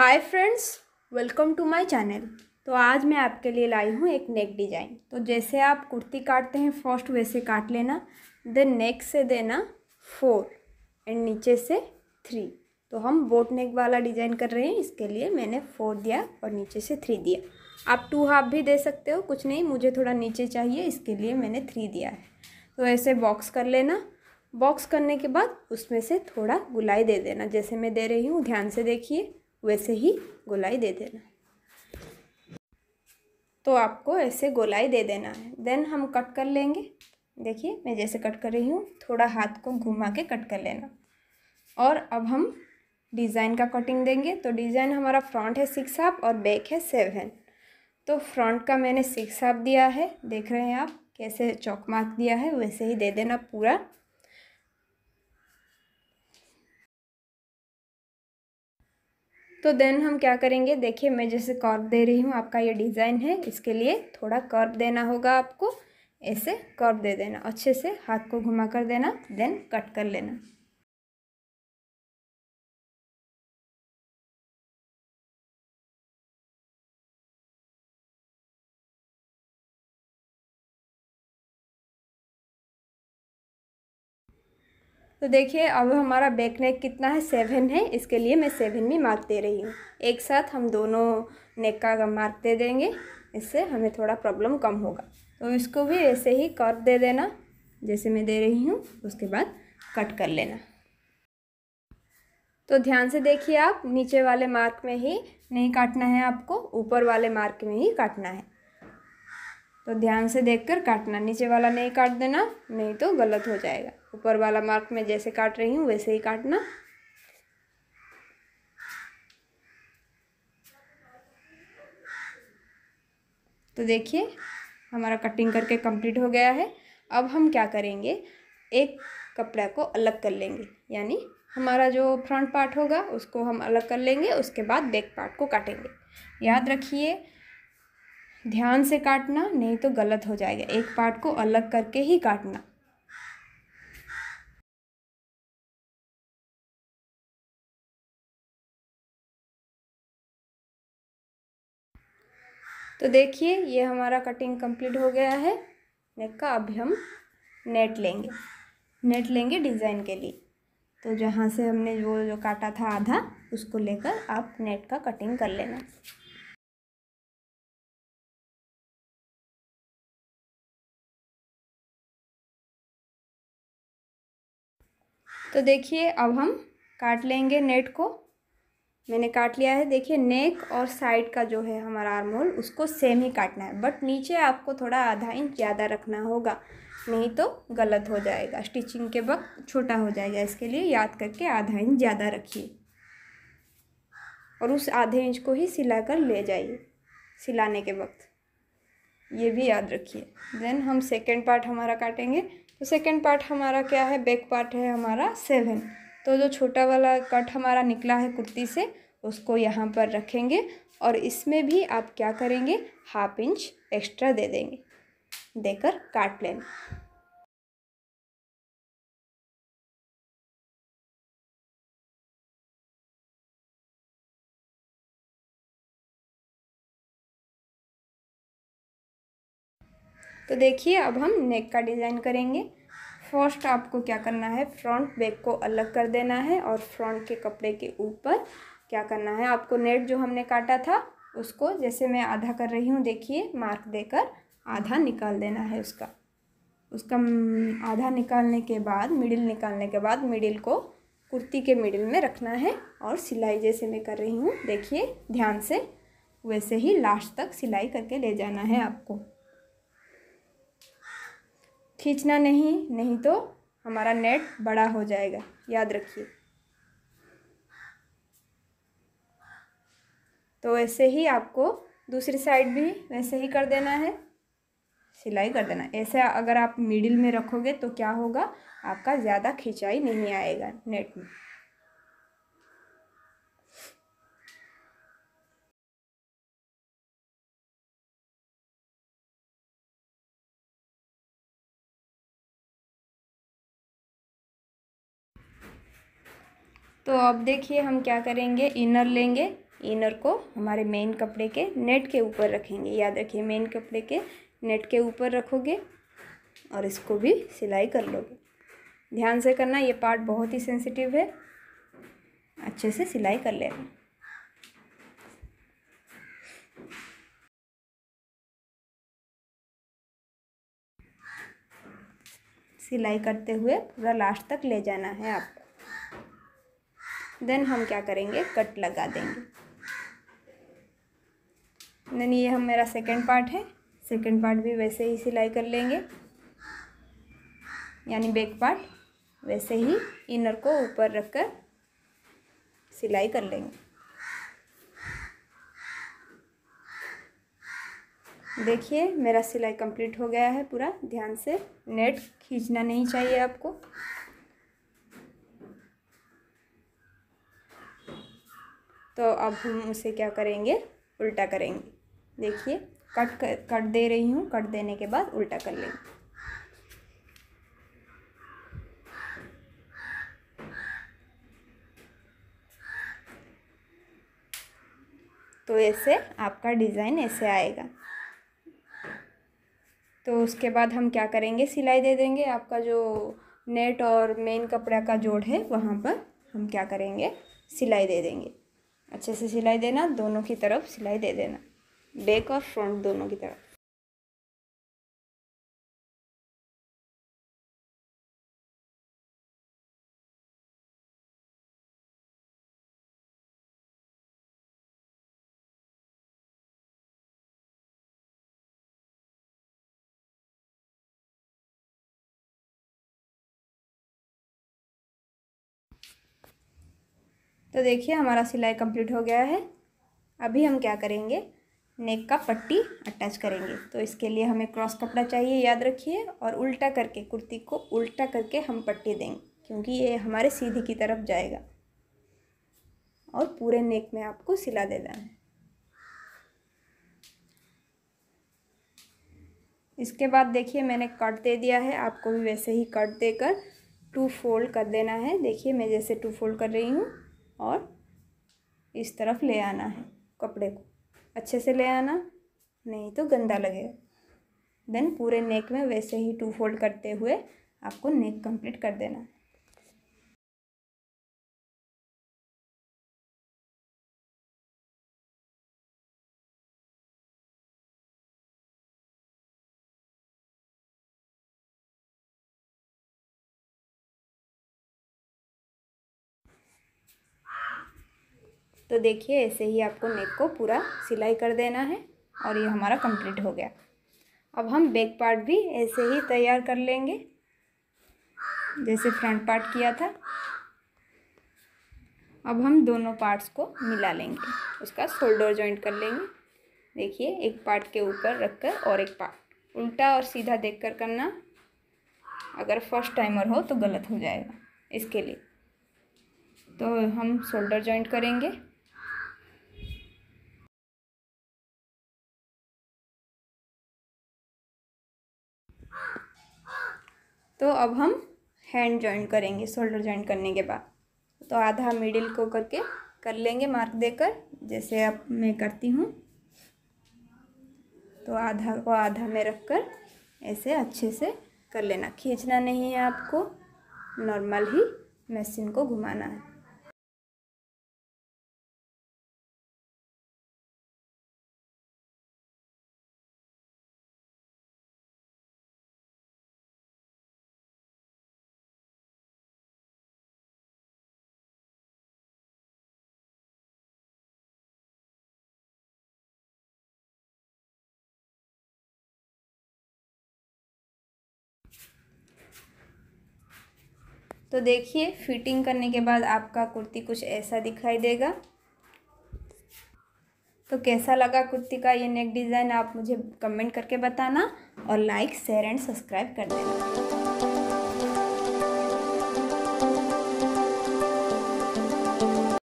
hi friends welcome to my channel तो आज मैं आपके लिए लाई हूँ एक नेक डिजाइन तो जैसे आप कुर्ती काटते हैं फर्स्ट वैसे काट लेना देन नेक से देना फोर एंड नीचे से थ्री तो हम बोट नेक वाला डिज़ाइन कर रहे हैं इसके लिए मैंने फोर दिया और नीचे से थ्री दिया आप टू हाफ भी दे सकते हो कुछ नहीं मुझे थोड़ा नीचे चाहिए इसके लिए मैंने थ्री दिया है तो ऐसे बॉक्स कर लेना बॉक्स करने के बाद उसमें से थोड़ा गुलाई दे देना जैसे मैं दे रही हूँ ध्यान से देखिए वैसे ही गोलाई दे देना तो आपको ऐसे गोलाई दे देना है देन हम कट कर लेंगे देखिए मैं जैसे कट कर रही हूँ थोड़ा हाथ को घुमा के कट कर लेना और अब हम डिज़ाइन का कटिंग देंगे तो डिज़ाइन हमारा फ्रंट है सिक्स हाफ और बैक है सेवन तो फ्रंट का मैंने सिक्स हाफ दिया है देख रहे हैं आप कैसे चौक मार्क दिया है वैसे ही दे देना पूरा तो देन हम क्या करेंगे देखिए मैं जैसे कर्व दे रही हूँ आपका ये डिज़ाइन है इसके लिए थोड़ा कर्व देना होगा आपको ऐसे कर्व दे देना अच्छे से हाथ को घुमा कर देना देन कट कर लेना तो देखिए अब हमारा बैक नेक कितना है सेवन है इसके लिए मैं सेवन भी मार्क दे रही हूँ एक साथ हम दोनों नेक का मार्क दे देंगे इससे हमें थोड़ा प्रॉब्लम कम होगा तो इसको भी ऐसे ही कर दे देना जैसे मैं दे रही हूँ उसके बाद कट कर लेना तो ध्यान से देखिए आप नीचे वाले मार्क में ही नहीं काटना है आपको ऊपर वाले मार्क में ही काटना है तो ध्यान से देखकर काटना नीचे वाला नहीं काट देना नहीं तो गलत हो जाएगा ऊपर वाला मार्क में जैसे काट रही हूँ वैसे ही काटना तो देखिए हमारा कटिंग करके कंप्लीट हो गया है अब हम क्या करेंगे एक कपड़ा को अलग कर लेंगे यानी हमारा जो फ्रंट पार्ट होगा उसको हम अलग कर लेंगे उसके बाद बैक पार्ट को काटेंगे याद रखिए ध्यान से काटना नहीं तो गलत हो जाएगा एक पार्ट को अलग करके ही काटना तो देखिए ये हमारा कटिंग कंप्लीट हो गया है नेक का अभी हम नेट लेंगे नेट लेंगे डिज़ाइन के लिए तो जहाँ से हमने वो जो काटा था आधा उसको लेकर आप नेट का कटिंग कर लेना तो देखिए अब हम काट लेंगे नेट को मैंने काट लिया है देखिए नेक और साइड का जो है हमारा आर्म होल उसको सेम ही काटना है बट नीचे आपको थोड़ा आधा इंच ज़्यादा रखना होगा नहीं तो गलत हो जाएगा स्टिचिंग के वक्त छोटा हो जाएगा इसके लिए याद करके आधा इंच ज़्यादा रखिए और उस आधे इंच को ही सिला कर ले जाइए सिलाने के वक्त ये भी याद रखिए देन हम सेकेंड पार्ट हमारा काटेंगे तो सेकेंड पार्ट हमारा क्या है बैक पार्ट है हमारा सेवन तो जो छोटा वाला कट हमारा निकला है कुर्ती से उसको यहाँ पर रखेंगे और इसमें भी आप क्या करेंगे हाफ इंच एक्स्ट्रा दे देंगे देकर काट लेंगे तो देखिए अब हम नेक का डिज़ाइन करेंगे फर्स्ट आपको क्या करना है फ्रंट बैक को अलग कर देना है और फ्रंट के कपड़े के ऊपर क्या करना है आपको नेट जो हमने काटा था उसको जैसे मैं आधा कर रही हूँ देखिए मार्क देकर आधा निकाल देना है उसका उसका आधा निकालने के बाद मिडिल निकालने के बाद मिडिल को कुर्ती के मिडिल में रखना है और सिलाई जैसे मैं कर रही हूँ देखिए ध्यान से वैसे ही लास्ट तक सिलाई करके ले जाना है आपको खींचना नहीं नहीं तो हमारा नेट बड़ा हो जाएगा याद रखिए तो ऐसे ही आपको दूसरी साइड भी वैसे ही कर देना है सिलाई कर देना ऐसे अगर आप मिडिल में रखोगे तो क्या होगा आपका ज़्यादा खिंचाई नहीं आएगा नेट में तो अब देखिए हम क्या करेंगे इनर लेंगे इनर को हमारे मेन कपड़े के नेट के ऊपर रखेंगे याद रखिए मेन कपड़े के नेट के ऊपर रखोगे और इसको भी सिलाई कर लोगे ध्यान से करना ये पार्ट बहुत ही सेंसिटिव है अच्छे से सिलाई कर लेना सिलाई करते हुए पूरा लास्ट तक ले जाना है आपको देन हम क्या करेंगे कट लगा देंगे देन ये हम मेरा सेकेंड पार्ट है सेकेंड पार्ट भी वैसे ही सिलाई कर लेंगे यानी बैक पार्ट वैसे ही इनर को ऊपर रख कर सिलाई कर लेंगे देखिए मेरा सिलाई कंप्लीट हो गया है पूरा ध्यान से नेट खींचना नहीं चाहिए आपको तो अब हम उसे क्या करेंगे उल्टा करेंगे देखिए कट कर, कट दे रही हूँ कट देने के बाद उल्टा कर लेंगे तो ऐसे आपका डिज़ाइन ऐसे आएगा तो उसके बाद हम क्या करेंगे सिलाई दे देंगे आपका जो नेट और मेन कपड़ा का जोड़ है वहाँ पर हम क्या करेंगे सिलाई दे देंगे अच्छे से सिलाई देना दोनों की तरफ सिलाई दे देना बैक और फ्रंट दोनों की तरफ तो देखिए हमारा सिलाई कंप्लीट हो गया है अभी हम क्या करेंगे नेक का पट्टी अटैच करेंगे तो इसके लिए हमें क्रॉस कपड़ा चाहिए याद रखिए और उल्टा करके कुर्ती को उल्टा करके हम पट्टी देंगे क्योंकि ये हमारे सीधी की तरफ जाएगा और पूरे नेक में आपको सिला देना है इसके बाद देखिए मैंने कट दे दिया है आपको भी वैसे ही कट देकर टू फोल्ड कर देना है देखिए मैं जैसे टू फोल्ड कर रही हूँ और इस तरफ ले आना है कपड़े को अच्छे से ले आना नहीं तो गंदा लगेगा देन पूरे नेक में वैसे ही टू फोल्ड करते हुए आपको नेक कंप्लीट कर देना है तो देखिए ऐसे ही आपको नेक को पूरा सिलाई कर देना है और ये हमारा कंप्लीट हो गया अब हम बैक पार्ट भी ऐसे ही तैयार कर लेंगे जैसे फ्रंट पार्ट किया था अब हम दोनों पार्ट्स को मिला लेंगे उसका शोल्डर जॉइंट कर लेंगे देखिए एक पार्ट के ऊपर रखकर और एक पार्ट उल्टा और सीधा देखकर करना अगर फर्स्ट टाइमर हो तो गलत हो जाएगा इसके लिए तो हम शोल्डर जॉइंट करेंगे तो अब हम हैंड जॉइंट करेंगे शोल्डर जॉइंट करने के बाद तो आधा मिडिल को करके कर लेंगे मार्क देकर जैसे अब मैं करती हूँ तो आधा को आधा में रखकर ऐसे अच्छे से कर लेना खींचना नहीं है आपको नॉर्मल ही मशीन को घुमाना है तो देखिए फिटिंग करने के बाद आपका कुर्ती कुछ ऐसा दिखाई देगा तो कैसा लगा कुर्ती का ये नेक डिज़ाइन आप मुझे कमेंट करके बताना और लाइक शेयर एंड सब्सक्राइब कर देना